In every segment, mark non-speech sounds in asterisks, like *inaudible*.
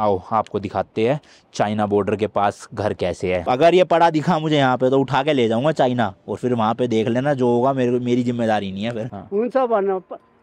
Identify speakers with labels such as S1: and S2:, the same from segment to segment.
S1: आओ आपको दिखाते हैं चाइना बॉर्डर के पास घर कैसे है अगर ये पड़ा दिखा मुझे यहाँ पे तो उठा के ले जाऊंगा चाइना और फिर वहाँ पे देख लेना जो होगा मेरे मेरी जिम्मेदारी नहीं है फिर हाँ। बना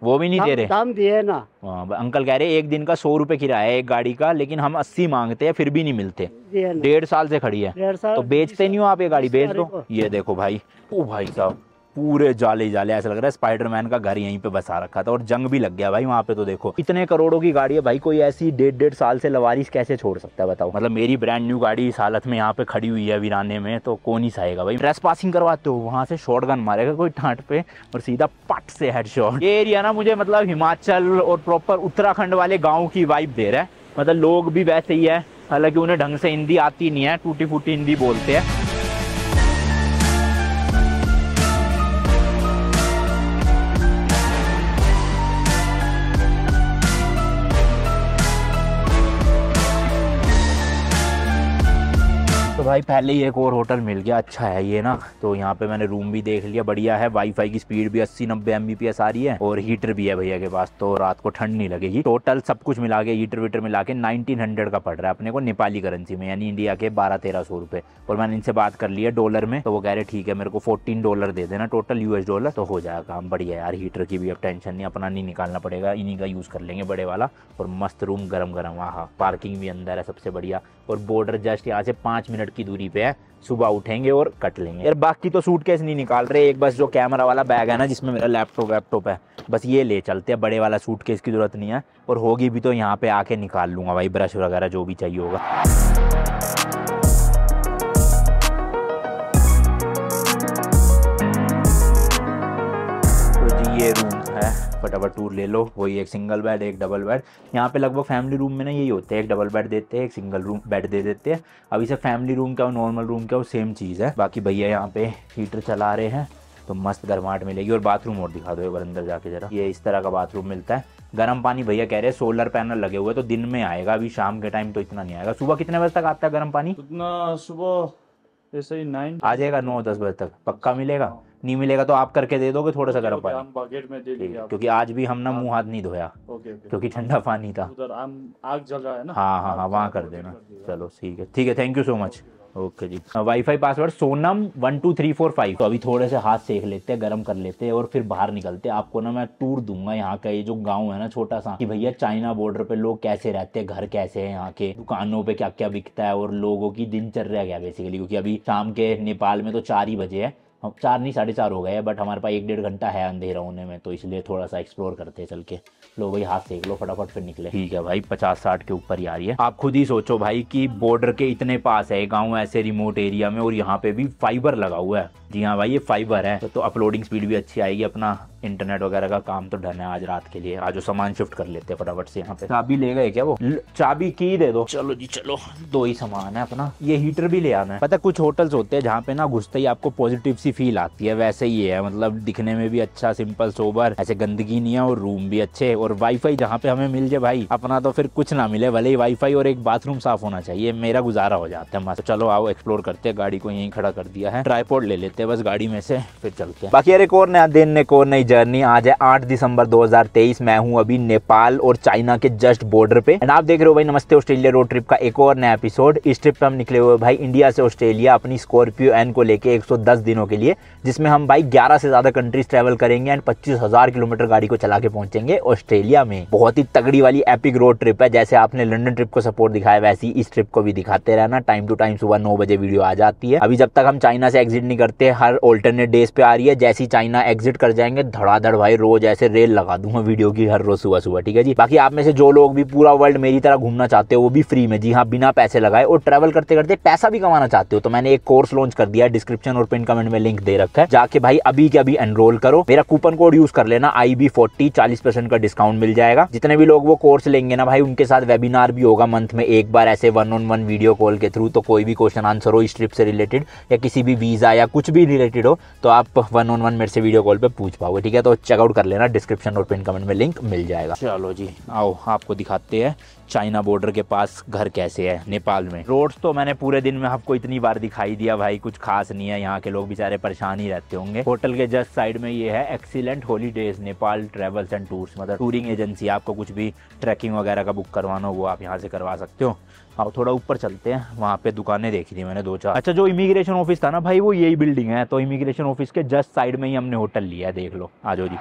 S1: वो भी नहीं दे रहे दाम दिए ना हाँ अंकल कह रहे एक दिन का सौ रुपए किराया है एक गाड़ी का लेकिन हम अस्सी मांगते हैं फिर भी नहीं मिलते डेढ़ साल से खड़ी है तो बेचते नहीं हो आप ये गाड़ी बेच दो ये देखो भाई ओ भाई साहब पूरे जाले जाले ऐसा लग रहा है स्पाइडरमैन का घर यहीं पे बसा रखा था और जंग भी लग गया भाई वहाँ पे तो देखो इतने करोड़ों की गाड़ी है भाई कोई ऐसी डेढ़ डेढ़ साल से लवारिस कैसे छोड़ सकता है बताओ मतलब मेरी ब्रांड न्यू गाड़ी इस हालत में यहाँ पे खड़ी हुई है वीराने में तो कौन ही सहेगा भाई ड्रेस पासिंग करवाते हो वहाँ से शॉर्ट गन मारेगा कोई ठाट पे और सीधा पट से हेड ये एरिया ना मुझे मतलब हिमाचल और प्रॉपर उत्तराखंड वाले गाँव की वाइब दे रहा है मतलब लोग भी वैसे ही है हालांकि उन्हें ढंग से हिंदी आती नहीं है टूटी फूटी हिंदी बोलते हैं भाई पहले ही एक और होटल मिल गया अच्छा है ये ना तो यहाँ पे मैंने रूम भी देख लिया बढ़िया है वाईफाई की स्पीड भी अस्सी नब्बे एम आ रही है और हीटर भी है भैया के पास तो रात को ठंड नहीं लगेगी टोटल सब कुछ मिला के हीटर वीटर मिला के नाइनटीन का पड़ रहा है अपने को नेपाली करेंसी में यानी इंडिया के बारह तेरह सौ और मैंने इनसे बात कर लिया डॉलर में तो वो कह रहे ठीक है मेरे को फोर्टीन डॉलर दे देना टोटल यूएस डॉलर तो हो जाएगा काम बढ़िया यार हीटर की भी अब टेंशन नहीं अपना नहीं निकालना पड़ेगा इन्हीं का यूज़ कर लेंगे बड़े वाला और मस्त रूम गर्म गर्म वहाँ पार्किंग भी अंदर है सबसे बढ़िया और बॉर्डर जस्ट यहाँ से पाँच मिनट की दूरी पे है सुबह उठेंगे और कट लेंगे यार बाकी तो सूट कैसे नहीं निकाल रहे एक बस जो कैमरा वाला बैग है ना जिसमें मेरा लैपटॉप वैपटॉप है बस ये ले चलते हैं बड़े वाला सूट केस की ज़रूरत नहीं है और होगी भी तो यहाँ पे आके निकाल लूँगा भाई ब्रश वगैरह जो भी चाहिए होगा फटाफट टूर ले लो वही एक सिंगल बेड एक डबल बेड यहाँ पे लगभग फैमिली रूम में ना यही होता है एक डबल बेड देते हैं एक सिंगल रूम बेड दे देते हैं अब इसे फैमिली रूम का और नॉर्मल रूम का वो सेम चीज़ है बाकी भैया यहाँ पे हीटर चला रहे हैं तो मस्त गर्माहट मिलेगी और बाथरूम और दिखा दो एक बार अंदर जाके जरा ये इस तरह का बाथरूम मिलता है गर्म पानी भैया कह रहे हैं सोलर पैनल लगे हुए तो दिन में आएगा अभी शाम के टाइम तो इतना नहीं आएगा सुबह कितने बजे तक आता है गर्म पानी सुबह ऐसे ही नाइन आ जाएगा नौ दस बजे तक पक्का मिलेगा नहीं मिलेगा तो आप करके दे दोगे थोड़ा सा गर्म
S2: पानी में दे क्योंकि
S1: आज भी हम ना मुंह हाथ नहीं धोया क्योंकि ठंडा पानी था
S2: आग जल रहा है ना हाँ
S1: हाँ हाँ वहाँ कर देना चलो ठीक है ठीक है thank you so much okay जी wifi password Sonam one two three four five तो अभी थोड़े से हाथ सेक लेते हैं गर्म कर लेते हैं और फिर बाहर निकलते हैं आपको ना मैं टूर दूंगा यहाँ का ये जो गांव है ना छोटा सा कि भैया चाइना बॉर्डर पे लोग कैसे रहते हैं घर कैसे हैं यहाँ के दुकानों पे क्या क्या बिकता है और लोगों की दिनचर्या क्या बेसिकली क्योंकि अभी शाम के नेपाल में तो चार ही बजे है चार नहीं साढ़े चार हो गए बट हमारे पास एक डेढ़ घंटा है अंधेरा होने में तो इसलिए थोड़ा सा एक्सप्लोर करते हैं चल के लो भाई हाथ सेक लो फटाफट फिर निकले ठीक है भाई पचास साठ के ऊपर ही आ रही है आप खुद ही सोचो भाई कि बॉर्डर के इतने पास है गाँव ऐसे रिमोट एरिया में और यहाँ पे भी फाइबर लगा हुआ है जी हाँ भाई ये फाइबर है तो अपलोडिंग स्पीड भी अच्छी आएगी अपना इंटरनेट वगैरह का काम तो डन है आज रात के लिए आज वो सामान शिफ्ट कर लेते हैं फटाफट से यहाँ पे चाबी ले गए क्या वो चाबी की दे दो चलो जी चलो दो ही सामान है अपना ये हीटर भी ले आना है पता कुछ होटल्स होते हैं जहाँ पे ना घुसते ही आपको पॉजिटिव सी फील आती है वैसे ही है मतलब दिखने में भी अच्छा सिंपल सोबर ऐसे गंदगी नहीं है और रूम भी अच्छे और वाईफाई जहाँ पे हमें मिल जाए भाई अपना तो फिर कुछ ना मिले भले ही वाईफाई और एक बाथरूम साफ होना चाहिए मेरा गुजारा हो जाता है चलो आओ एक्सप्लोर करते हैं गाड़ी को यहीं खड़ा कर दिया है ट्राईपोर्ड ले लेते हैं बस गाड़ी में से फिर चलते हैं बाकी यार एक और नया दिन एक और नई जर्नी आज है 8 दिसंबर 2023 मैं हूं अभी नेपाल और चाइना के जस्ट बॉर्डर पे एंड आप देख रहे हो भाई नमस्ते ऑस्ट्रेलिया रोड ट्रिप का एक और नया एपिसोड इस ट्रिप पे हम निकले हुए भाई इंडिया से ऑस्ट्रेलिया अपनी स्कॉर्पियो एन को लेके 110 दिनों के लिए जिसमें हम भाई ग्यारह से ज़्यादा कंट्रीज ट्रेवल करेंगे एंड पच्चीस किलोमीटर गाड़ी को चला के पहुंचेंगे ऑस्ट्रेलिया में बहुत ही तगड़ी वाली एपिक रोड ट्रिप है जैसे आपने लंडन ट्रिप को सपोर्ट दिखाया वैसे ही इस ट्रिप को भी दिखाते रहना टाइम टू टाइम सुबह नौ बजे वीडियो आ जाती है अभी जब तक हम चाइना से एग्जिट नहीं करते हर ऑल्टरनेट डेज पे आ रही है जैसी चाइना एग्जिट कर जाएंगे धड़ाधड़ भाई रोज ऐसे रेल लगा दूंगा वीडियो की हर रोज सुबह सुबह ठीक है जी बाकी आप में से जो लोग भी पूरा वर्ल्ड मेरी तरह घूमना चाहते हो वो भी फ्री में जी हाँ बिना पैसे लगाए और ट्रेवल करते करते पैसा भी कमाना चाहते हो तो मैंने एक कोर्स लॉन्च कर दिया डिस्क्रिप्शन और पिन कमेंट में लिंक दे रखा है जाके भाई अभी के अभी एनरोल करो मेरा कूपन कोड यूज कर लेना आई बी फोर्टी चालीस परसेंट का डिस्काउंट मिल जाएगा जितने भी लोग वो कोर्स लेंगे ना भाई उनके साथ वेबिनार भी होगा मंथ में एक बार ऐसे one on one video call के थ्रू तो कोई भी क्वेश्चन आंसर हो इस ट्रिप से रिलेटेड या किसी भी वीजा या कुछ भी रिलेटेड हो तो आप वन ऑन वन मेरे से वीडियो कॉल पर पूछ पाओगे ठीक है तो चेकआउट कर लेना डिस्क्रिप्शन और पिन कमेंट में लिंक मिल जाएगा चलो जी आओ आपको दिखाते हैं चाइना बॉर्डर के पास घर कैसे है नेपाल में रोड्स तो मैंने पूरे दिन में आपको इतनी बार दिखाई दिया भाई कुछ खास नहीं है यहाँ के लोग बेचारे परेशान ही रहते होंगे होटल के जस्ट साइड में ये है excellent holidays Nepal travels and tours मतलब टूरिंग एजेंसी आपको कुछ भी ट्रैकिंग वगैरह का बुक करवाना हो वो आप यहाँ से करवा सकते हो आप थोड़ा ऊपर चलते हैं वहाँ पे दुकानें देखी थी मैंने दो चार अच्छा जो इमिग्रेशन ऑफिस था ना भाई वो यही बिल्डिंग है तो इमिग्रेशन ऑफिस के जस्ट साइड में ही हमने होटल लिया है देख लो आ जाओ जी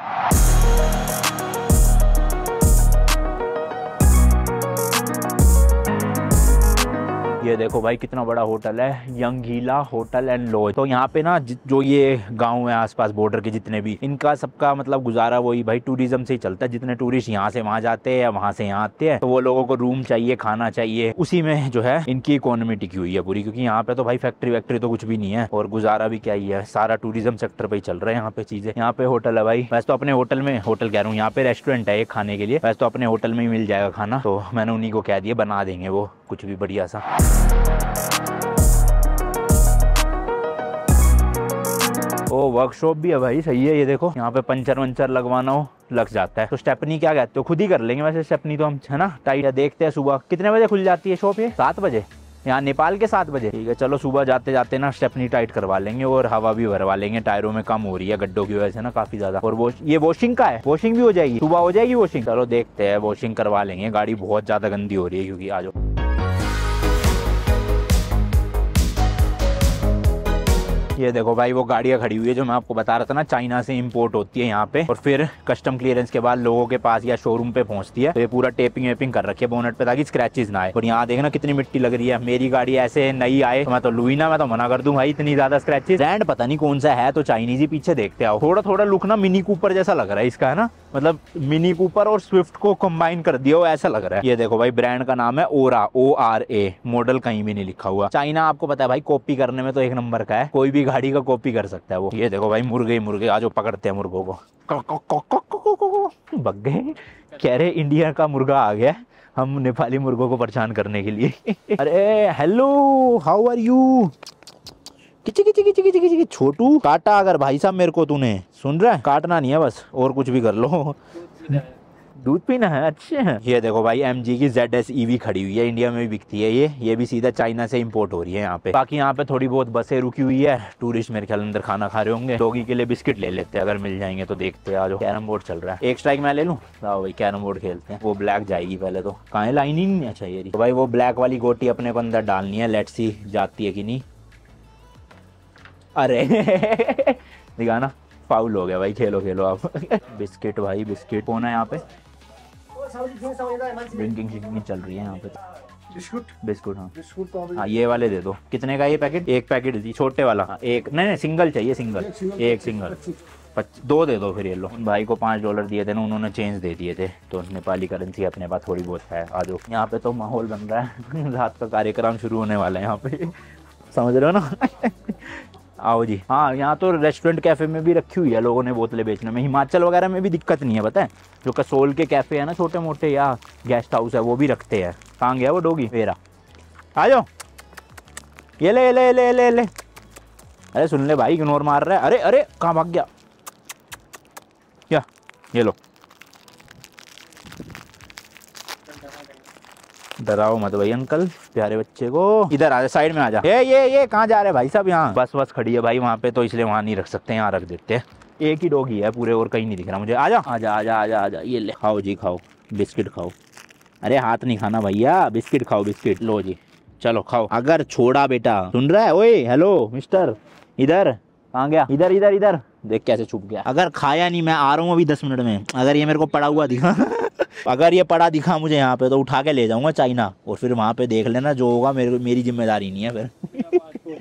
S1: ये देखो भाई कितना बड़ा होटल है यंगीला होटल एंड लॉज तो यहाँ पे ना जो ये गाँव है आसपास बॉर्डर के जितने भी इनका सबका मतलब गुजारा वही भाई टूरिज्म से ही चलता है जितने टूरिस्ट यहाँ से वहाँ जाते हैं या वहाँ से यहाँ आते हैं तो वो लोगों को रूम चाहिए खाना चाहिए उसी में जो है इनकी इकोनॉमी टिकी हुई है पूरी क्योंकि यहाँ पे तो भाई फैक्ट्री वैक्ट्री तो कुछ भी नहीं है और गुजारा भी क्या ही है सारा टूरिज्म सेक्टर पे ही चल रहा है यहाँ पे चीजें यहाँ पे होटल है भाई वैसे तो अपने होटल में होटल कह रहा हूँ यहाँ पे रेस्टोरेंट है खाने के लिए वैसे तो अपने होटल में ही मिल जाएगा खाना तो मैंने उन्हीं को कह दिया बना देंगे वो कुछ भी बढ़िया सा ओ वर्कशॉप भी है भाई सही है ये देखो यहाँ पे पंचर वंचर लगवाना हो लग जाता है तो स्टेपनी क्या कहते हो खुद ही कर लेंगे वैसे स्टेपनी तो हम है ना टाइट है देखते हैं सुबह कितने बजे खुल जाती है शॉप ये सात बजे यहाँ नेपाल के सात बजे ठीक है चलो सुबह जाते जाते ना स्टेपनी टाइट करवा लेंगे और हवा भी भरवा लेंगे टायरों में कम हो रही है गड्ढों की वजह से ना काफी ज्यादा और वो ये वॉशिंग का है वॉशिंग भी हो जाएगी सुबह हो जाएगी वॉशिंग चलो देखते हैं वॉशिंग करवा लेंगे गाड़ी बहुत ज्यादा गंदी हो रही है क्योंकि आज ये देखो भाई वो गाड़ियाँ खड़ी हुई है जो मैं आपको बता रहा था ना चाइना से इम्पोर्ट होती है यहाँ पे और फिर कस्टम क्लियरेंस के बाद लोगों के पास या शोरूम पे पहुंचती है तो ये पूरा टेपिंग वेपिंग कर रखी है बोनट पे ताकि स्क्रैचेज ना आए और यहाँ देखना कितनी मिट्टी लग रही है मेरी गाड़ी ऐसे नई आए तो मैं तो लुई ना मैं तो मना कर दूँ भाई इतनी ज्यादा स्क्रेचेज ब्रांड पता नहीं कौन सा है तो चाइनीज ही पीछे देखते आओ थोड़ा थोड़ा लुक ना मिनी कूपर जैसा लग रहा है इसका है ना मतलब मिनी कूपर और स्विफ्ट को कंबाइन कर दिया हो ऐसा लग रहा है ये देखो भाई ब्रांड का नाम है ओरा ओ आर ए मॉडल कहीं भी नहीं लिखा हुआ चाइना आपको पता है भाई कॉपी करने में तो एक नंबर का है कोई भी गाड़ी का कॉपी कर सकता है वो ये देखो भाई मुर्गे मुर्गे आज वो पकड़ते हैं मुर्गो को बग गए कह रहे इंडिया का मुर्गा आ गया हम नेपाली मुर्गों को परेशान करने के लिए *laughs* अरे हेलो हाउ आर यू छोटू काटा अगर भाई साहब मेरे को तूने सुन रहा है काटना नहीं है बस और कुछ भी कर लो दूध पीना है अच्छे हैं ये देखो भाई एम जी की जेड एस ईवी खड़ी हुई है इंडिया में भी बिकती है ये ये भी सीधा चाइना से इंपोर्ट हो रही है यहाँ पे बाकी यहाँ पे थोड़ी बहुत बसें रुकी हुई है टूरिस्ट मेरे ख्याल अंदर खाना खा रहे होंगे डोगी के लिए बिस्किट ले लेते हैं अगर मिल जाएंगे तो देखते हैं आज कैरम बोर्ड चल रहा है एक स्ट्राइक मैं ले लूँ लाओ भाई कैरम बोर्ड खेलते हैं वो ब्लैक जाएगी पहले तो कहा लाइन ही नहीं चाहिए अच्छा, ये तो भाई वो ब्लैक वाली गोटी अपने को अंदर डालनी है लेट सी जाती है कि नहीं अरे ना फाउल हो गया भाई खेलो खेलो आप बिस्किट भाई बिस्किट कौन है यहाँ पे ड्रिंकिंग चल रही है यहाँ पे बिस्कुट बिस्कुट हाँ
S2: बिस्कुट तो हाँ
S1: ये वाले दे दो कितने का ये पैकेट एक पैकेट दी छोटे वाला हाँ एक नहीं नहीं सिंगल चाहिए सिंगल एक सिंगल दो दे दो फिर ये लो भाई को पाँच डॉलर दिए थे ना उन्होंने चेंज दे दिए थे तो नेपाली करेंसी अपने पास थोड़ी बहुत है आज यहाँ पे तो माहौल बन रहा है *laughs* रात का कार्यक्रम शुरू होने वाला है यहाँ पे *laughs* समझ रहे हो ना आओ जी हाँ यहाँ तो रेस्टोरेंट कैफ़े में भी रखी हुई है लोगों ने बोतलें बेचने में हिमाचल वगैरह में भी दिक्कत नहीं है पता है जो कसोल के कैफ़े है ना छोटे मोटे या गेस्ट हाउस है वो भी रखते हैं कहाँ गया वो डोगी मेरा आ जाओ ये ले ले ले ले ले अरे सुन ले भाई इग्नोर मार रहा है अरे अरे कहाँ भाग गया क्या ये लो डराओ मत भाई अंकल प्यारे बच्चे को इधर आ जा साइड में आ जा ये ये ये कहाँ जा रहे भाई साहब यहाँ बस बस खड़ी है भाई वहाँ पे तो इसलिए वहाँ नहीं रख सकते यहाँ रख देते हैं एक ही डॉग है पूरे और कहीं नहीं दिख रहा मुझे जा आ जा आ जा ये ले खाओ जी खाओ बिस्किट खाओ अरे हाथ नहीं खाना भैया बिस्किट खाओ बिस्किट लो जी चलो खाओ अगर छोड़ा बेटा सुन रहा है ओए हेलो मिस्टर इधर कहाँ गया इधर इधर इधर देख कैसे छुप गया अगर खाया नहीं मैं आ रहा हूँ अभी दस मिनट में अगर ये मेरे को पड़ा हुआ दिखा अगर ये पड़ा दिखा मुझे यहाँ पे तो उठा के ले जाऊंगा चाइना और फिर वहाँ पे देख लेना जो होगा मेरे मेरी जिम्मेदारी नहीं है फिर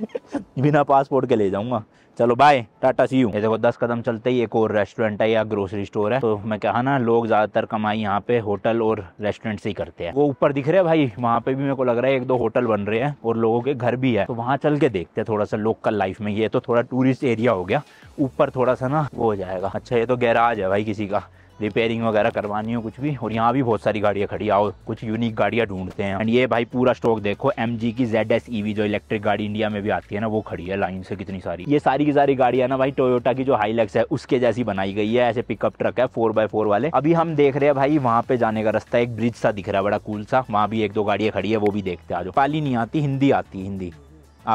S1: *laughs* बिना पासपोर्ट के ले जाऊंगा चलो बाय टाटा सी यू ये देखो दस कदम चलते ही एक और रेस्टोरेंट है या ग्रोसरी स्टोर है तो मैं कहा ना लोग ज़्यादातर कमाई यहाँ पे होटल और रेस्टोरेंट से ही करते हैं वो ऊपर दिख रहे हैं भाई वहाँ पे भी मेरे को लग रहा है एक दो होटल बन रहे हैं और लोगों के घर भी है तो वहाँ चल के देखते हैं थोड़ा सा लोकल लाइफ में ये तो थोड़ा टूरिस्ट एरिया हो गया ऊपर थोड़ा सा ना वो हो जाएगा अच्छा ये तो गैराज है भाई किसी का रिपेयरिंग वगैरह करवानी हो कुछ भी और यहाँ भी बहुत सारी गाड़ियाँ खड़ी आओ कुछ यूनिक गाड़ियाँ ढूंढते हैं एंड ये भाई पूरा स्टॉक देखो एम की जेड एस ईवी जो इलेक्ट्रिक गाड़ी इंडिया में भी आती है ना वो खड़ी है लाइन से कितनी सारी ये सारी की सारी गाड़ियाँ ना भाई टोयोटा की जो हाईलेक्स है उसके जैसी बनाई गई है ऐसे पिकअप ट्रक है फोर बाय फोर वाले अभी हम देख रहे हैं भाई वहाँ पे जाने का रास्ता एक ब्रिज सा दिख रहा है बड़ा कूल सा वहाँ भी एक दो गाड़ियाँ खड़ी है वो भी देखते आ जाओ पाली नहीं आती हिंदी आती हिंदी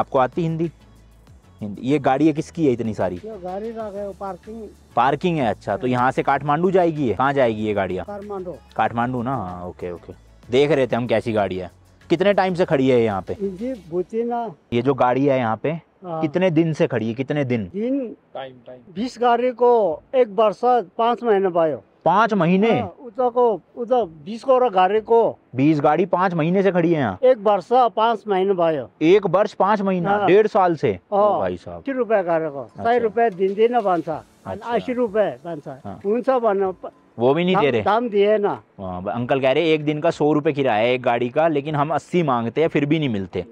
S1: आपको आती हिंदी ये गाड़ी है किसकी है इतनी सारी
S2: गाड़ी पार्किंग
S1: पार्किंग है अच्छा तो हाँ। यहाँ से काठमांडू जाएगी है कहाँ जाएगी ये गाड़िया काठमांडू काठमांडू ना हाँ ओके ओके देख रहे थे हम कैसी गाड़ी है कितने टाइम से खड़ी है यहाँ पे ये जो गाड़ी है यहाँ पे हाँ। कितने दिन से खड़ी है कितने दिन
S2: दिन टाइम टाइम बीस गाड़ी को एक बरसात पाँच महीने पायो
S1: पाँच महीने हाँ,
S2: बीसको और गाड़ी को
S1: बीस गाड़ी पाँच महीने से खड़ी है यहाँ
S2: एक वर्ष पाँच महीने भाई
S1: एक वर्ष पाँच महीना हाँ। डेढ़ साल से हाँ, भाई साहब अस्सी रुपए गाड़ी को सौ अच्छा। रुपए
S2: दिन दिन बन्छ अच्छा। अस्सी रुपए बन्छ
S1: वो भी नहीं दे रहे दाम दिए ना अंकल कह रहे एक दिन का सौ रुपए किराया है एक गाड़ी का लेकिन हम अस्सी मांगते हैं फिर भी नहीं मिलते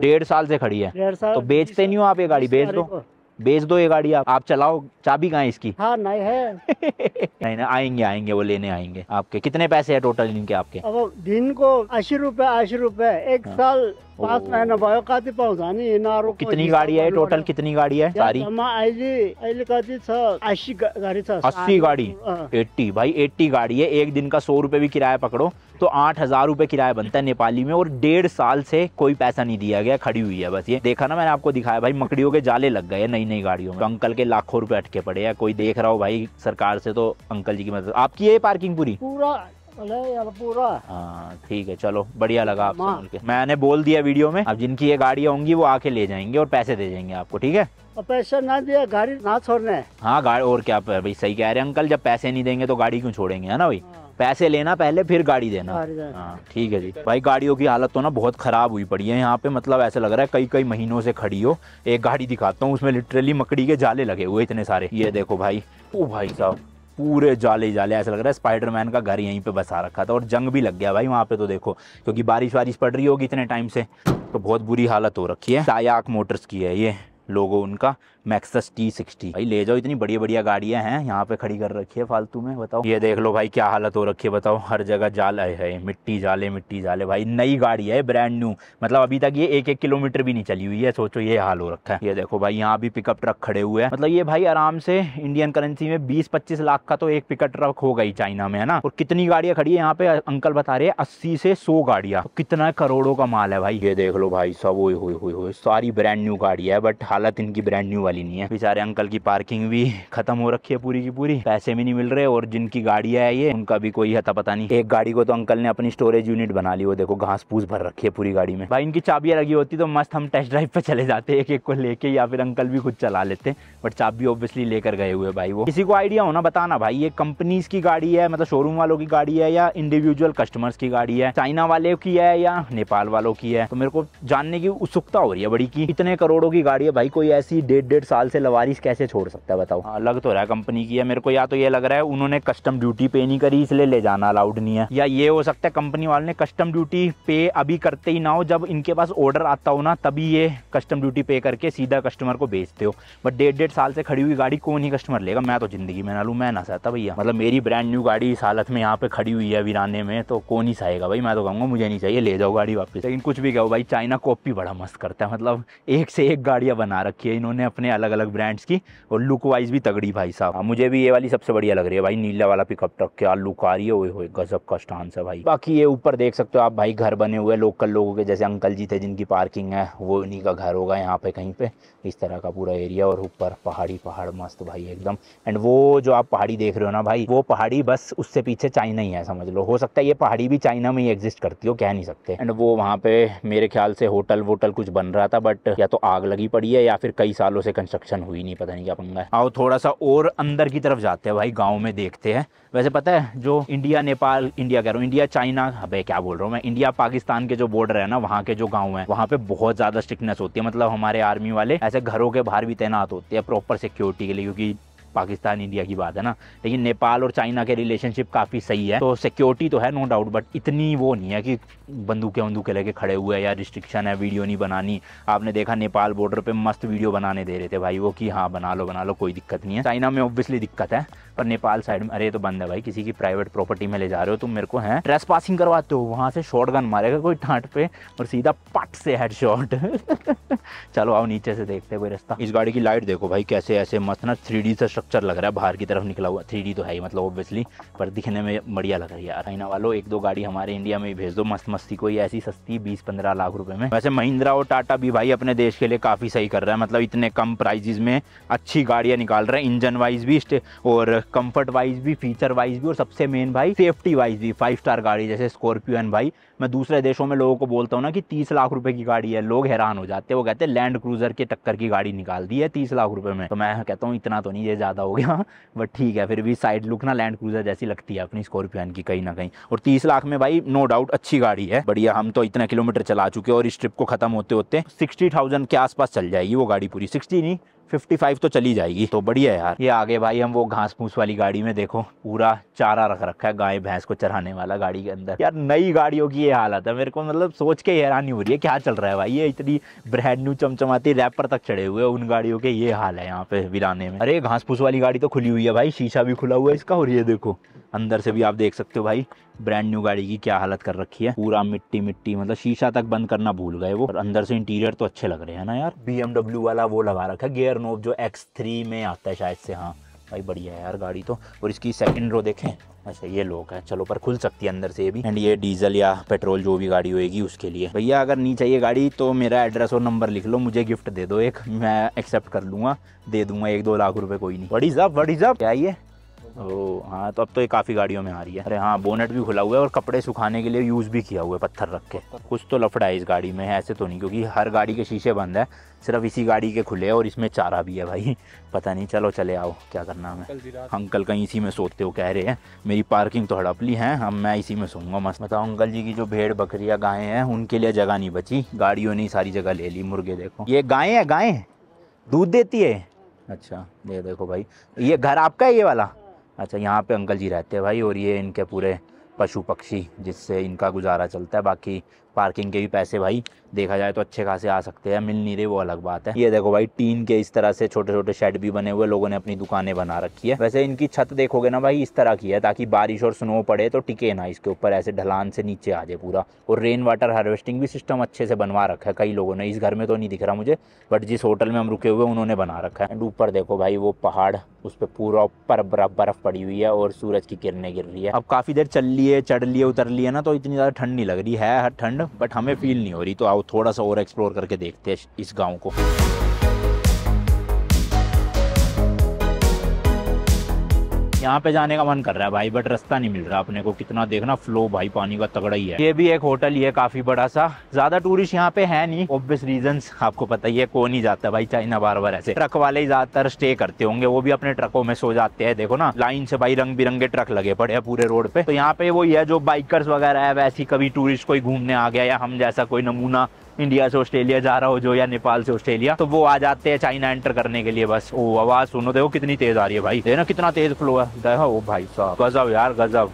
S1: डेढ़ साल से खड़ी है तो बेचते नहीं हो आप ये गाड़ी बेच दो बेच दो ये गाड़ी आप आप चलाओ चाबी कहाँ इसकी हाँ नहीं है *laughs* नहीं ना आएंगे आएंगे वो लेने आएंगे आपके कितने पैसे है टोटल इनके आपके
S2: अब दिन को अस्सी रुपए अस्सी रुपए एक हाँ। साल पास महीना भयो कितनी गाडी है टोटल
S1: कितनी गाडी है सारी
S2: अस्सी गाडी अस्सी गाडी हाँ।
S1: एट्टी भाई एट्टी गाड़ी है एक दिन का सौ रूपये भी किराया पकड़ो तो आठ हज़ार रुपए किराया बनता है नेपाली में और डेढ़ साल से कोई पैसा नहीं दिया गया खड़ी हुई है बस ये देखा ना मैंने आपको दिखाया भाई मकड़ियों के जाले लग गए नई नई गाड़ियों में तो अंकल के लाखों रुपए अटके पड़े हैं कोई देख रहा हो भाई सरकार से तो अंकल जी की मदद आपकी ये पार्किंग पूरी
S2: पूरा मतलब पूरा
S1: हाँ ठीक है चलो बढ़िया लगा आपसे मैंने बोल दिया वीडियो में अब जिनकी ये गाड़ियाँ होंगी वो आके ले जाएंगे और पैसे दे जाएंगे आपको ठीक है
S2: और पैसा ना दिया गाड़ी ना छोड़ने
S1: हाँ गाड़ी और क्या भाई सही कह रहे हैं अंकल जब पैसे नहीं देंगे तो गाड़ी क्यों छोड़ेंगे है ना भाई हाँ। पैसे लेना पहले फिर गाड़ी देना
S2: हाँ,
S1: ठीक है जी भाई गाड़ियों की हालत तो ना बहुत ख़राब हुई पड़ी है यहाँ पे मतलब ऐसा लग रहा है कई कई महीनों से खड़ी हो एक गाड़ी दिखाता हूँ उसमें लिटरली मकड़ी के जाले लगे हुए इतने सारे ये देखो भाई ओ भाई साहब पूरे जाले जाले ऐसा लग रहा है स्पाइडरमैन का घर यहीं पे बसा रखा था और जंग भी लग गया भाई वहाँ पे तो देखो क्योंकि बारिश वारिश पड़ रही होगी इतने टाइम से तो बहुत बुरी हालत हो रखी है सायाक मोटर्स की है ये लोगो उनका मैक्सस टी सिक्सटी भाई ले जाओ इतनी बढ़िया बढ़िया गाड़ियां हैं यहाँ पे खड़ी कर रखी है फालतू में बताओ ये देख लो भाई क्या हालत हो रखी है बताओ हर जगह जाल आए है मिट्टी जाले मिट्टी जाले भाई नई गाड़ी है ब्रांड न्यू मतलब अभी तक ये एक एक किलोमीटर भी नहीं चली हुई है सोचो ये हाल हो रखा है ये देखो भाई यहाँ भी पिकअप ट्रक खड़े हुए हैं मतलब ये भाई आराम से इंडियन करेंसी में बीस पच्चीस लाख का तो एक पिकअप ट्रक हो गई चाइना में है ना और कितनी गाड़ियां खड़ी है यहाँ पे अंकल बता रहे हैं अस्सी से सौ गाड़िया तो कितना करोड़ों का माल है भाई ये देख लो भाई सब हुई सारी ब्रांड न्यू गाड़ी है बट हालत इनकी ब्रांड न्यू वाली वाली नहीं है बेचारे अंकल की पार्किंग भी खत्म हो रखी है पूरी की पूरी पैसे भी नहीं मिल रहे और जिनकी गाड़ियाँ है ये उनका भी कोई हता पता नहीं एक गाड़ी को तो अंकल ने अपनी स्टोरेज यूनिट बना ली वो देखो घास फूस भर रखी है पूरी गाड़ी में भाई इनकी चाबियाँ लगी होती तो मस्त हम टेस्ट ड्राइव पे चले जाते एक एक को लेके या फिर अंकल भी खुद चला लेते बट चाबी ऑब्वियसली लेकर गए हुए भाई वो किसी को आइडिया होना बताना भाई ये कंपनीज की गाड़ी है मतलब शोरूम वालों की गाड़ी है या इंडिविजुअल कस्टमर्स की गाड़ी है चाइना वाले की है या नेपाल वालों की है तो मेरे को जानने की उत्सुकता हो रही है बड़ी की इतने करोड़ों की गाड़ी है भाई कोई ऐसी डेढ़ डेढ़ साल से लवारिस कैसे छोड़ सकता है बताओ हाँ लग तो रहा है कंपनी की है मेरे को या तो ये लग रहा है उन्होंने कस्टम ड्यूटी पे नहीं करी इसलिए ले जाना अलाउड नहीं है या ये हो सकता है कंपनी वाले ने कस्टम ड्यूटी पे अभी करते ही ना हो जब इनके पास ऑर्डर आता हो ना तभी ये कस्टम ड्यूटी पे करके सीधा कस्टमर को बेचते हो बट डेढ़ डेढ़ साल से खड़ी हुई गाड़ी कौन ही कस्टमर लेगा मैं तो जिंदगी में ना लूँ मैं ना सहता भैया मतलब मेरी ब्रांड न्यू गाड़ी इस हालत में यहाँ पे खड़ी हुई है वीराने में तो कौन ही सहेगा भाई मैं तो कहूँगा मुझे नहीं चाहिए ले जाओ गाड़ी वापस लेकिन कुछ भी कहो भाई चाइना कॉपी बड़ा मस्त करता है मतलब एक से एक गाड़ियाँ बना रखी है इन्होंने अपने हैं अलग अलग ब्रांड्स की और लुक वाइज भी तगड़ी भाई साहब हाँ, मुझे भी ये वाली सबसे बढ़िया लग रही है भाई नीला वाला पिकअप ट्रक क्या लुक आ रही है ओए गजब का स्टांस है भाई बाकी ये ऊपर देख सकते हो आप भाई घर बने हुए लोकल लोगों के जैसे अंकल जी थे जिनकी पार्किंग है वो उन्हीं का घर होगा यहाँ पे कहीं पे इस तरह का पूरा एरिया और ऊपर पहाड़ी पहाड़ मस्त भाई एकदम एंड वो जो आप पहाड़ी देख रहे हो ना भाई वो पहाड़ी बस उससे पीछे चाइना ही है समझ लो हो सकता है ये पहाड़ी भी चाइना में ही एग्जिस्ट करती हो कह नहीं सकते एंड वो वहाँ पे मेरे ख्याल से होटल वोटल कुछ बन रहा था बट या तो आग लगी पड़ी है या फिर कई सालों से कंस्ट्रक्शन हुई नहीं पता नहीं क्या पंगा है आओ थोड़ा सा और अंदर की तरफ जाते हैं भाई गाँव में देखते हैं वैसे पता है जो इंडिया नेपाल इंडिया कह रहा हूँ इंडिया चाइना भाई क्या बोल रहा हूँ मैं इंडिया पाकिस्तान के जो बॉर्डर है ना वहाँ के जो गाँव है वहाँ पे बहुत ज़्यादा स्ट्रिक्टनेस होती है मतलब हमारे आर्मी वाले ऐसे घरों के बाहर भी तैनात होते हैं प्रॉपर सिक्योरिटी के लिए क्योंकि पाकिस्तान इंडिया की बात है ना लेकिन नेपाल और चाइना के रिलेशनशिप काफ़ी सही है तो सिक्योरिटी तो है नो डाउट बट इतनी वो नहीं है कि बंदूकें बंदूकें लेके खड़े हुए या रिस्ट्रिक्शन है वीडियो नहीं बनानी आपने देखा नेपाल बॉर्डर पर मस्त वीडियो बनाने दे रहे थे भाई वो कि हाँ बना लो बना लो कोई दिक्कत नहीं है चाइना में ऑब्वियसली दिक्कत है पर नेपाल साइड में अरे तो बंद है भाई किसी की प्राइवेट प्रॉपर्टी में ले जा रहे हो तुम मेरे को है ट्रेस पासिंग करवाते हो वहाँ से शॉर्ट गन मारेगा कोई ठाट पे और सीधा पट से हेड शॉर्ट *laughs* चलो आओ नीचे से देखते हैं कोई रास्ता इस गाड़ी की लाइट देखो भाई कैसे ऐसे मस्त ना थ्री से स्ट्रक्चर लग रहा है बाहर की तरफ निकला हुआ थ्री तो है ही मतलब ऑब्वियसली पर दिखने में बढ़िया लग रही है यार चाइना वालों एक दो गाड़ी हमारे इंडिया में ही भेज दो मस्त मस्ती कोई ऐसी सस्ती बीस पंद्रह लाख रुपए में वैसे महिंद्रा और टाटा भी भाई अपने देश के लिए काफ़ी सही कर रहा है मतलब इतने कम प्राइजेज में अच्छी गाड़ियां निकाल रहे हैं इंजन वाइज भी और कंफर्ट वाइज भी फीचर वाइज भी और सबसे मेन भाई सेफ्टी वाइज भी फाइव स्टार गाड़ी जैसे स्कॉर्पियो एन भाई मैं दूसरे देशों में लोगों को बोलता हूँ ना कि तीस लाख रुपए की गाड़ी है लोग हैरान हो जाते हैं वो कहते हैं लैंड क्रूजर के टक्कर की गाड़ी निकाल दी है तीस लाख रुपए में तो मैं कहता हूँ इतना तो नहीं ये ज़्यादा हो गया बट *laughs* ठीक है फिर भी साइड लुक ना लैंड क्रूजर जैसी लगती है अपनी स्कॉर्पियो की कहीं ना कहीं और तीस लाख में भाई नो डाउट अच्छी गाड़ी है बढ़िया हम तो इतना किलोमीटर चला चुके और इस ट्रिप को खत्म होते होते सिक्सटी थाउजेंड के आसपास चल जाएगी वो गाड़ी पूरी सिक्सटी नहीं 55 तो चली जाएगी तो बढ़िया यार ये आगे भाई हम वो घास फूस वाली गाड़ी में देखो पूरा चारा रख रखा है गाय भैंस को चराने वाला गाड़ी के अंदर यार नई गाड़ियों की ये हालत है मेरे को मतलब सोच के हैरानी हो रही है क्या चल रहा है भाई ये इतनी ब्रांड न्यू चमचमाती रैपर तक चढ़े हुए उन गाड़ियों के ये हाल है यहाँ पे विराने में अरे घास फूस वाली गाड़ी तो खुली हुई है भाई शीशा भी खुला हुआ है इसका और ये देखो अंदर से भी आप देख सकते हो भाई ब्रांड न्यू गाड़ी की क्या हालत कर रखी है पूरा मिट्टी मिट्टी मतलब शीशा तक बंद करना भूल गए वो और अंदर से इंटीरियर तो अच्छे लग रहे हैं ना यार बी वाला वो लगा रखा है गेयर नोब जो एक्स में आता है शायद से हाँ भाई बढ़िया है यार गाड़ी तो और इसकी सेकंड रो देखें अच्छा ये लोग है चलो पर खुल सकती है अंदर से ये भी एंड ये डीजल या पेट्रोल जो भी गाड़ी होएगी उसके लिए भैया अगर नहीं चाहिए गाड़ी तो मेरा एड्रेस और नंबर लिख लो मुझे गिफ्ट दे दो एक मैं एक्सेप्ट कर लूंगा दे दूंगा एक दो लाख रुपये कोई नहीं बड़ी जब बड़ी जब क्या ये ओ तो हाँ तो अब तो ये काफ़ी गाड़ियों में आ रही है अरे हाँ बोनेट भी खुला हुआ है और कपड़े सुखाने के लिए यूज़ भी किया हुआ है पत्थर रख के कुछ तो लफड़ा है इस गाड़ी में ऐसे तो नहीं क्योंकि हर गाड़ी के शीशे बंद है सिर्फ इसी गाड़ी के खुले हैं और इसमें चारा भी है भाई *laughs* पता नहीं चलो चले आओ क्या करना हमें अंकल कहीं इसी में सोते हो कह रहे हैं मेरी पार्किंग तो हड़पली है हम मैं इसी में सोऊंगा मस्त बताओ अंकल जी की जो भेड़ बकरियाँ गायें हैं उनके लिए जगह नहीं बची गाड़ियों ने सारी जगह ले ली मुर्गे देखो ये गायें है गाय दूध देती है अच्छा ये देखो भाई ये घर आपका है ये वाला अच्छा यहाँ पे अंकल जी रहते हैं भाई और ये इनके पूरे पशु पक्षी जिससे इनका गुजारा चलता है बाकी पार्किंग के भी पैसे भाई देखा जाए तो अच्छे खासे आ सकते हैं मिल नहीं रहे वो अलग बात है ये देखो भाई टीन के इस तरह से छोटे छोटे शेड भी बने हुए लोगों ने अपनी दुकानें बना रखी है वैसे इनकी छत देखोगे ना भाई इस तरह की है ताकि बारिश और स्नो पड़े तो टिके ना इसके ऊपर ऐसे ढलान से नीचे आ जाए पूरा और रेन वाटर हार्वेस्टिंग भी सिस्टम अच्छे से बनवा रखा है कई लोगों ने इस घर में तो नहीं दिख रहा मुझे बट जिस होटल में हम रुके हुए उन्होंने बना रखा है एंड ऊपर देखो भाई वो पहाड़ उस पर पूरा ऊपर बर्फ़ पड़ी हुई है और सूरज की किरणें गिर रही है अब काफ़ी देर चल लिए चढ़ लिए उतर लिए ना तो इतनी ज़्यादा ठंड नहीं लग रही है ठंड बट हमें फील नहीं हो रही तो आओ थोड़ा सा और एक्सप्लोर करके देखते हैं इस गाँव को यहाँ पे जाने का मन कर रहा है भाई बट रास्ता नहीं मिल रहा अपने को कितना देखना फ्लो भाई पानी का तगड़ा ही है ये भी एक होटल ही है काफी बड़ा सा ज्यादा टूरिस्ट यहाँ पे है नहीं ऑब्वियस रीजन आपको पता ही है कौन ही जाता है भाई चाइना बार बार ऐसे ट्रक वाले ही ज्यादातर स्टे करते होंगे वो भी अपने ट्रकों में सो जाते हैं देखो ना लाइन से भाई रंग बिरंगे ट्रक लगे पड़े हैं पूरे रोड पे तो यहाँ पे वही है जो बाइकर्स वगैरह है वैसी कभी टूरिस्ट कोई घूमने आ गया या हम जैसा कोई नमूना इंडिया से ऑस्ट्रेलिया जा रहा हो जो या नेपाल से ऑस्ट्रेलिया तो वो आ जाते हैं चाइना एंटर करने के लिए बस वो आवाज सुनो देखो कितनी तेज आ रही है भाई देखो कितना तेज फ्लो है देखो भाई साहब गजब यार गजब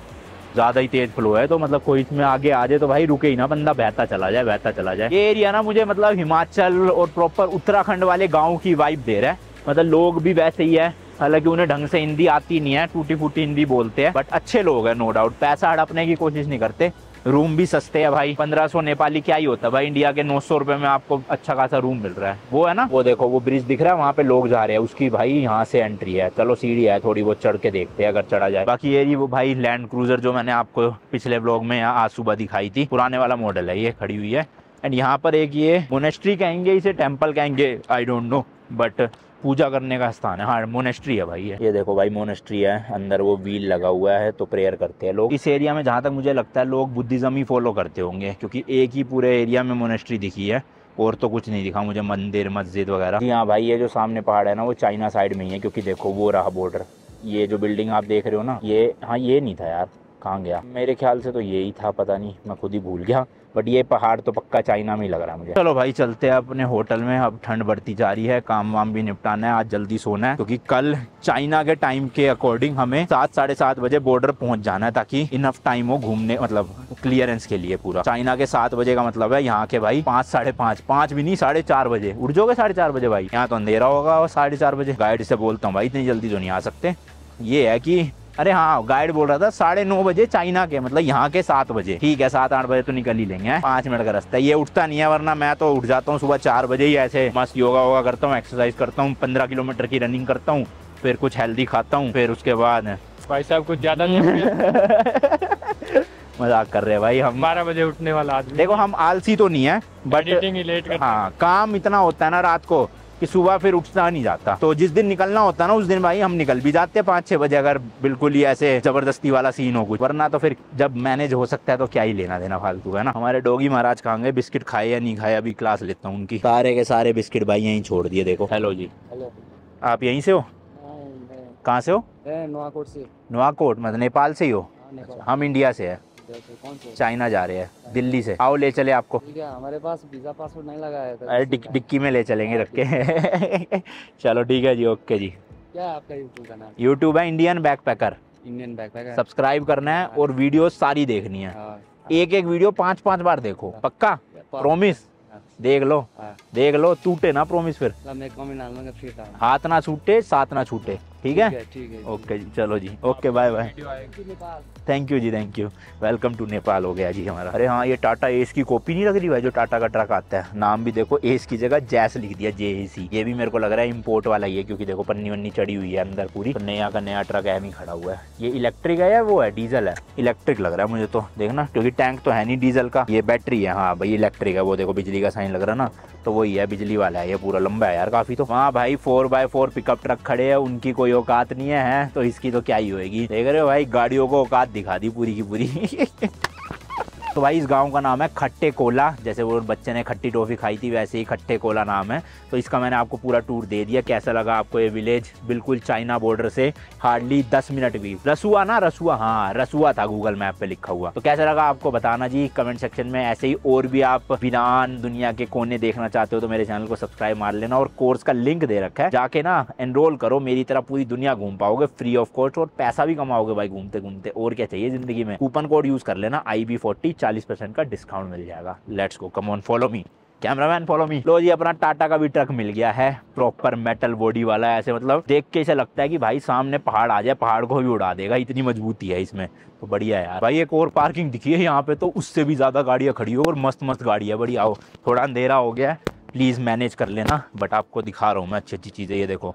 S1: ज़्यादा ही तेज फ्लो है तो मतलब कोई इसमें आगे आ जाए तो भाई रुके ही ना बंदा बहता चला जाए बहता चला जाए ये एरिया ना मुझे मतलब हिमाचल और प्रॉपर उत्तराखंड वाले गाँव की वाइब दे रहा है मतलब लोग भी वैसे ही है हालांकि उन्हें ढंग से हिंदी आती नहीं है टूटी फूटी हिंदी बोलते हैं बट अच्छे लोग हैं नो डाउट पैसा हड़पने की कोशिश नहीं करते रूम भी सस्ते है भाई 1500 नेपाली क्या ही होता है भाई इंडिया के नौ सौ में आपको अच्छा खासा रूम मिल रहा है वो है ना वो देखो वो ब्रिज दिख रहा है वहाँ पे लोग जा रहे हैं उसकी भाई यहाँ से एंट्री है चलो सीढ़ी है थोड़ी बहुत चढ़ के देखते हैं अगर चढ़ा जाए बाकी ये वो भाई लैंड क्रूजर जो मैंने आपको पिछले ब्लॉग में यहाँ आज सुबह दिखाई थी पुराने वाला मॉडल है ये खड़ी हुई है एंड यहाँ पर एक ये मोनेस्ट्री कहेंगे इसे टेम्पल कहेंगे आई डोंट नो बट पूजा करने का स्थान है हाँ मोनेस्ट्री है भाई है ये देखो भाई मोनेस्ट्री है अंदर वो व्हील लगा हुआ है तो प्रेयर करते हैं लोग इस एरिया में जहाँ तक मुझे लगता है लोग बुद्धिज़्म ही फॉलो करते होंगे क्योंकि एक ही पूरे एरिया में मोनेस्ट्री दिखी है और तो कुछ नहीं दिखा मुझे मंदिर मस्जिद वगैरह हाँ भाई ये जो सामने पहाड़ है ना वो चाइना साइड में ही है क्योंकि देखो वो रहा बॉर्डर ये जो बिल्डिंग आप देख रहे हो ना ये हाँ ये नहीं था यार कहाँ गया मेरे ख्याल से तो यही था पता नहीं मैं खुद ही भूल गया बट ये पहाड़ तो पक्का चाइना में ही लग रहा है मुझे चलो भाई चलते हैं अपने होटल में अब ठंड बढ़ती जा रही है काम वाम भी निपटाना है आज जल्दी सोना है क्योंकि कल चाइना के टाइम के अकॉर्डिंग हमें सात साढ़े सात बजे बॉर्डर पहुंच जाना है ताकि इनफ टाइम हो घूमने मतलब क्लियरेंस के लिए पूरा चाइना के सात बजे का मतलब है यहाँ के भाई पाँच साढ़े पाँच पांच भी नहीं साढ़े चार बजे उठ जाओगे साढ़े चार बजे भाई यहाँ तो अंधेरा होगा और साढ़े चार बजे गाइड से बोलता हूँ भाई इतनी जल्दी तो नहीं आ सकते ये है कि अरे हाँ गाइड बोल रहा था साढ़े नौ बजे चाइना के मतलब यहाँ के सात बजे ठीक है सात आठ बजे तो निकल ही लेंगे पांच मिनट का रास्ता ये उठता नहीं है वरना मैं तो उठ जाता हूँ सुबह चार बजे ही ऐसे मस्त योगा वोगा करता हूँ एक्सरसाइज करता हूँ पंद्रह किलोमीटर की रनिंग करता हूँ फिर कुछ हेल्दी खाता हूँ फिर उसके बाद भाई साहब कुछ ज्यादा नहीं *laughs* मजाक कर रहे हैं भाई हम बारह बजे उठने वाला आदमी देखो हम आलसी तो नहीं है
S2: बट हाँ
S1: काम इतना होता है ना रात को कि सुबह फिर उठता नहीं जाता तो जिस दिन निकलना होता ना उस दिन भाई हम निकल भी जाते हैं पाँच छह बजे अगर बिल्कुल ही ऐसे ज़बरदस्ती वाला सीन हो कुछ वरना तो फिर जब मैनेज हो सकता है तो क्या ही लेना देना फालतू है ना हमारे डोगी महाराज खाएंगे बिस्किट खाए या नहीं खाए अभी क्लास लेता हूँ उनकी सारे के सारे बिस्किट भाई यहीं छोड़ दिए देखो हेलो जी हेलो आप यहीं से हो हाँ, कहाँ से हो
S2: नोट से
S1: नोआकोट मतलब नेपाल से ही हो हाँ, हम इंडिया से है कौन चाइना जा रहे हैं दिल्ली से आओ ले चले आपको
S2: हमारे पास वीज़ा पासपोर्ट नहीं लगाया है तो अरे
S1: डिक्की में ले चलेंगे रख के चलो ठीक है जी ओके जी
S2: क्या आपका यूट्यूब का नाम
S1: यूट्यूब है Indian backpacker Indian backpacker subscribe करना है और वीडियो हाँ। सारी देखनी है एक एक वीडियो पाँच पाँच बार देखो हाँ। पक्का प्रोमिस हाँ। देख लो देख लो टूटे ना प्रोमिस फिर हाथ ना छूटे साथ ना छूटे ठीक है ओके जी चलो जी okay bye bye thank you जी thank you welcome to Nepal हो गया जी हमारा अरे हाँ ये टाटा एस की कॉपी नहीं लग रही भाई जो टाटा का ट्रक आता है नाम भी देखो एस की जगह जैस लिख दिया जे सी ये भी मेरे को लग रहा है इम्पोर्ट वाला ही है क्योंकि देखो पन्नी वन्नी चढ़ी हुई है अंदर पूरी तो नया का नया ट्रक एम ही खड़ा हुआ है ये इलेक्ट्रिक है या वो है डीजल है इलेक्ट्रिक लग रहा है मुझे तो देखना क्योंकि टैंक तो है नहीं डीजल का ये बैटरी है हाँ भाई इलेक्ट्रिक है वो देखो बिजली का साइन लग रहा ना तो वही है बिजली वाला है ये पूरा लंबा है यार काफी तो हाँ भाई four by four pickup truck खड़े है उनकी कोई कोई औकात नहीं है तो इसकी तो क्या ही होगी देख रहे हो भाई गाड़ियों को औकात दिखा दी पूरी की पूरी *laughs* तो भाई इस गांव का नाम है खट्टे कोला जैसे वो बच्चे ने खट्टी टॉफ़ी खाई थी वैसे ही खट्टे कोला नाम है तो इसका मैंने आपको पूरा टूर दे दिया कैसा लगा आपको ये विलेज बिल्कुल चाइना बॉर्डर से हार्डली दस मिनट भी रसुआ ना रसुआ हाँ रसुआ था गूगल मैप पे लिखा हुआ तो कैसा लगा आपको बताना जी कमेंट सेक्शन में ऐसे ही और भी आप विनान दुनिया के कोने देखना चाहते हो तो मेरे चैनल को सब्सक्राइब मार लेना और कोर्स का लिंक दे रखा है जाके ना एनरोल करो मेरी तरह पूरी दुनिया घूम पाओगे फ्री ऑफ कॉस्ट और पैसा भी कमाओगे भाई घूमते घूमते और क्या चाहिए जिंदगी में कूपन कोड यूज कर लेना आई बी फोर्टी चालीस परसेंट का डिस्काउंट मिल जाएगा let's go come on follow me camera man follow me लो जी अपना टाटा का भी ट्रक मिल गया है प्रॉपर मेटल बॉडी वाला है ऐसे मतलब देख के ऐसा लगता है कि भाई सामने पहाड़ आ जाए पहाड़ को भी उड़ा देगा इतनी मजबूती है इसमें तो बढ़िया यार भाई एक और पार्किंग दिखी है यहाँ पे तो उससे भी ज़्यादा गाड़ियाँ खड़ी हो और मस्त मस्त गाड़ी बड़ी आओ थोड़ा अंधेरा हो गया प्लीज़ मैनेज कर लेना बट आपको दिखा रहा हूँ मैं अच्छी अच्छी चीज़ें ये देखो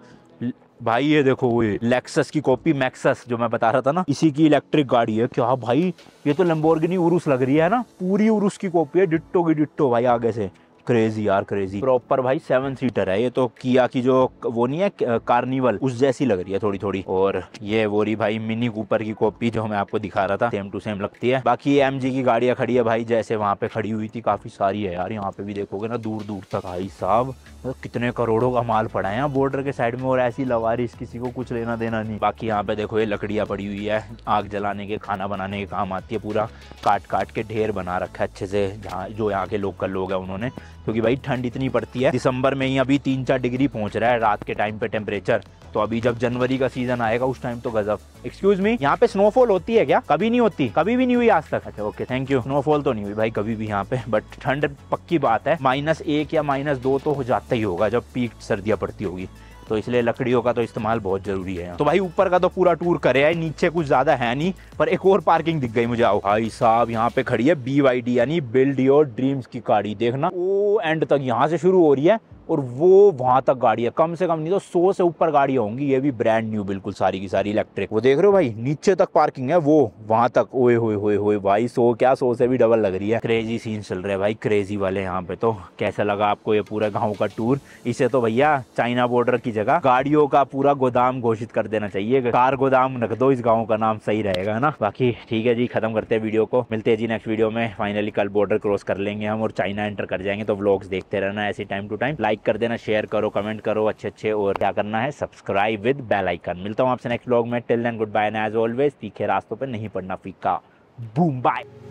S1: भाई ये देखो वो लेक्सस की कॉपी मैक्सस जो मैं बता रहा था ना इसी की इलेक्ट्रिक गाड़ी है क्या भाई ये तो लंबोर्गिनी उरुस लग रही है ना पूरी उरुस की कॉपी है डिट्टो की डिट्टो भाई आगे से क्रेजी यार क्रेजी प्रॉपर भाई सेवन सीटर है ये तो किया की जो वो नहीं है कार्निवल उस जैसी लग रही है थोड़ी थोड़ी और ये वो रही भाई मिनी कूपर की कॉपी जो मैं आपको दिखा रहा था सेम टू सेम लगती है बाकी एम की गाड़ियां खड़ी है भाई जैसे वहां पे खड़ी हुई थी काफी सारी है यार यहाँ पे भी देखोगे ना दूर दूर तक भाई साहब तो कितने करोड़ों का माल पड़ा है यहाँ बॉर्डर के साइड में और ऐसी लवारिश किसी को कुछ लेना देना नहीं बाकी यहाँ पे देखो ये लकड़ियाँ पड़ी हुई है आग जलाने के खाना बनाने के काम आती है पूरा काट काट के ढेर बना रखा है अच्छे से जहाँ जो यहाँ के लोकल लोग हैं उन्होंने क्योंकि भाई ठंड इतनी पड़ती है दिसंबर में ही अभी तीन चार डिग्री पहुंच रहा है रात के टाइम पे टेम्परेचर तो अभी जब जनवरी का सीजन आएगा उस टाइम तो गजब एक्सक्यूज मी यहाँ पे स्नोफॉल होती है क्या कभी नहीं होती कभी भी नहीं हुई आज तक अच्छा ओके थैंक यू स्नोफॉल तो नहीं हुई भाई कभी भी यहाँ पे बट ठंड पक्की बात है माइनस एक या माइनस दो तो हो जाता ही होगा जब पीक सर्दियाँ पड़ती होगी तो इसलिए लकड़ियों का तो इस्तेमाल बहुत ज़रूरी है तो भाई ऊपर का तो पूरा टूर करे है नीचे कुछ ज़्यादा है नहीं पर एक और पार्किंग दिख गई मुझे आओ भाई साहब यहाँ पे खड़ी है बी यानी बिल्ड योर ड्रीम्स की गाड़ी देखना वो एंड तक यहाँ से शुरू हो रही है और वो वहाँ तक गाड़ियाँ कम से कम नहीं तो सौ से ऊपर गाड़ियाँ होंगी ये भी ब्रांड न्यू बिल्कुल सारी की सारी इलेक्ट्रिक वो देख रहे हो भाई नीचे तक पार्किंग है वो वहाँ तक ओए होए होए होए भाई सौ क्या सौ से भी डबल लग रही है क्रेजी सीन चल रहे हैं भाई क्रेजी वाले यहाँ पे तो कैसा लगा आपको ये पूरा गाँव का टूर इसे तो भैया चाइना बॉर्डर की जगह गाड़ियों का पूरा गोदाम घोषित कर देना चाहिए कार गोदाम रख दो इस गाँव का नाम सही रहेगा ना बाकी ठीक है जी खत्म करते हैं वीडियो को मिलते हैं जी नेक्स्ट वीडियो में फाइनली कल बॉर्डर क्रॉस कर लेंगे हम और चाइना एंटर कर जाएंगे तो ब्लॉग्स देखते रहना ऐसे time to time like like कर देना शेयर करो कमेंट करो अच्छे अच्छे और क्या करना है सब्सक्राइब विद बेल आइकन मिलता हूँ आपसे नेक्स्ट ब्लॉग में till then goodbye as always तीखे रास्तों पर नहीं पढ़ना फीका बूम बाय